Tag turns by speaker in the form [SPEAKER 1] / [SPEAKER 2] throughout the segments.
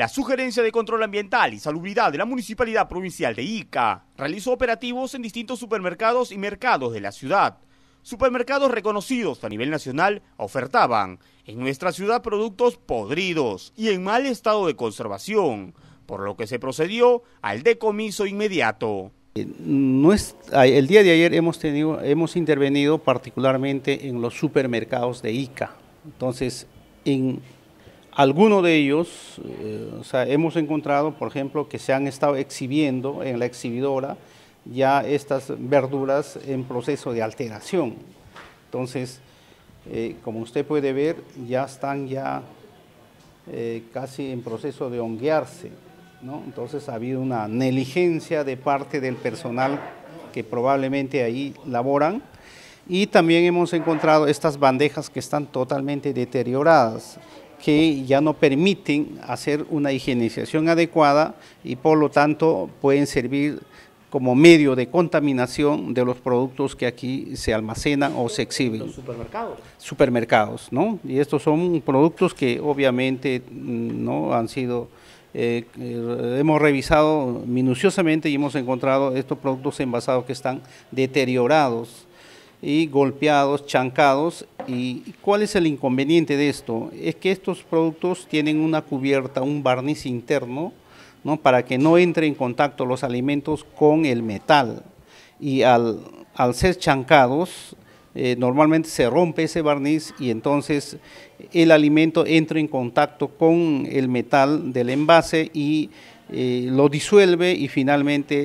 [SPEAKER 1] La Sugerencia de Control Ambiental y Salubridad de la Municipalidad Provincial de Ica realizó operativos en distintos supermercados y mercados de la ciudad. Supermercados reconocidos a nivel nacional ofertaban en nuestra ciudad productos podridos y en mal estado de conservación, por lo que se procedió al decomiso inmediato.
[SPEAKER 2] Eh, el día de ayer hemos, tenido, hemos intervenido particularmente en los supermercados de Ica. Entonces, en algunos de ellos, eh, o sea, hemos encontrado, por ejemplo, que se han estado exhibiendo en la exhibidora ya estas verduras en proceso de alteración. Entonces, eh, como usted puede ver, ya están ya eh, casi en proceso de honguearse. Entonces ha habido una negligencia de parte del personal que probablemente ahí laboran. Y también hemos encontrado estas bandejas que están totalmente deterioradas que ya no permiten hacer una higienización adecuada y por lo tanto pueden servir como medio de contaminación de los productos que aquí se almacenan o se exhiben. Los supermercados. Supermercados, ¿no? Y estos son productos que obviamente mm, no han sido eh, eh, hemos revisado minuciosamente y hemos encontrado estos productos envasados que están deteriorados y golpeados, chancados ¿Y cuál es el inconveniente de esto? Es que estos productos tienen una cubierta, un barniz interno, ¿no? para que no entre en contacto los alimentos con el metal. Y al, al ser chancados, eh, normalmente se rompe ese barniz y entonces el alimento entra en contacto con el metal del envase y eh, lo disuelve y finalmente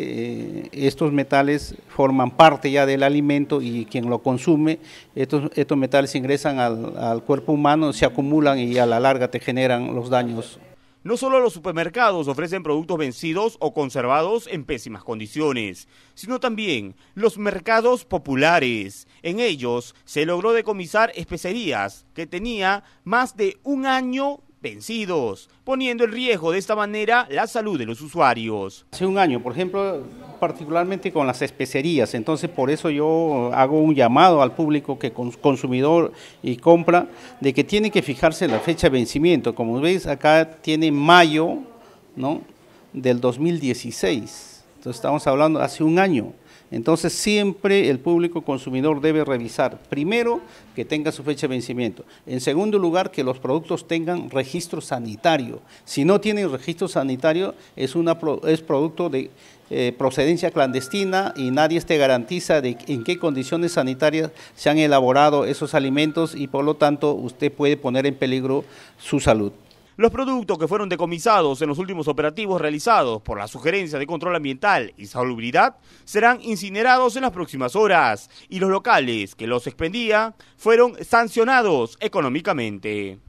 [SPEAKER 2] eh, estos metales forman parte ya del alimento y quien lo consume, estos, estos metales ingresan al, al cuerpo humano, se acumulan y a la larga te generan los daños.
[SPEAKER 1] No solo los supermercados ofrecen productos vencidos o conservados en pésimas condiciones, sino también los mercados populares. En ellos se logró decomisar especerías que tenía más de un año vencidos, poniendo
[SPEAKER 2] en riesgo de esta manera la salud de los usuarios. Hace un año, por ejemplo, particularmente con las especerías, entonces por eso yo hago un llamado al público que consumidor y compra de que tiene que fijarse la fecha de vencimiento. Como veis, acá tiene mayo ¿no? del 2016. Entonces estamos hablando hace un año. Entonces siempre el público consumidor debe revisar, primero, que tenga su fecha de vencimiento. En segundo lugar, que los productos tengan registro sanitario. Si no tienen registro sanitario, es, es producto de eh, procedencia clandestina y nadie te garantiza de en qué condiciones sanitarias se han elaborado esos alimentos y por lo tanto usted puede poner en peligro su salud. Los productos que fueron
[SPEAKER 1] decomisados en los últimos operativos realizados por la Sugerencia de Control Ambiental y Salubridad serán incinerados en las próximas horas y los locales que los expendía fueron sancionados económicamente.